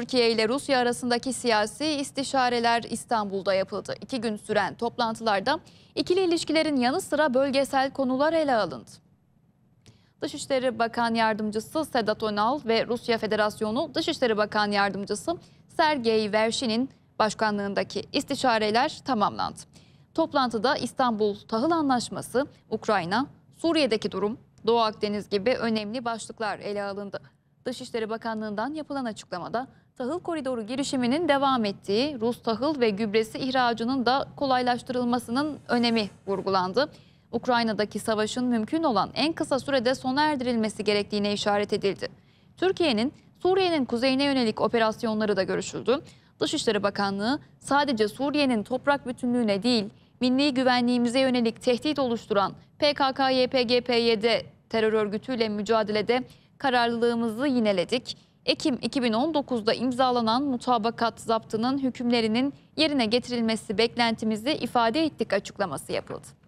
Türkiye ile Rusya arasındaki siyasi istişareler İstanbul'da yapıldı. İki gün süren toplantılarda ikili ilişkilerin yanı sıra bölgesel konular ele alındı. Dışişleri Bakan Yardımcısı Sedat Önal ve Rusya Federasyonu Dışişleri Bakan Yardımcısı Sergey Vershin'in başkanlığındaki istişareler tamamlandı. Toplantıda İstanbul Tahıl Anlaşması, Ukrayna, Suriye'deki durum, Doğu Akdeniz gibi önemli başlıklar ele alındı. Dışişleri Bakanlığı'ndan yapılan açıklamada tahıl koridoru girişiminin devam ettiği, Rus tahıl ve gübresi ihracının da kolaylaştırılmasının önemi vurgulandı. Ukrayna'daki savaşın mümkün olan en kısa sürede sona erdirilmesi gerektiğine işaret edildi. Türkiye'nin Suriye'nin kuzeyine yönelik operasyonları da görüşüldü. Dışişleri Bakanlığı sadece Suriye'nin toprak bütünlüğüne değil, milli güvenliğimize yönelik tehdit oluşturan PKK-YPG-PYD terör örgütüyle mücadelede kararlılığımızı yineledik Ekim 2019'da imzalanan mutabakat zaptının hükümlerinin yerine getirilmesi beklentimizi ifade ettik açıklaması yapıldı.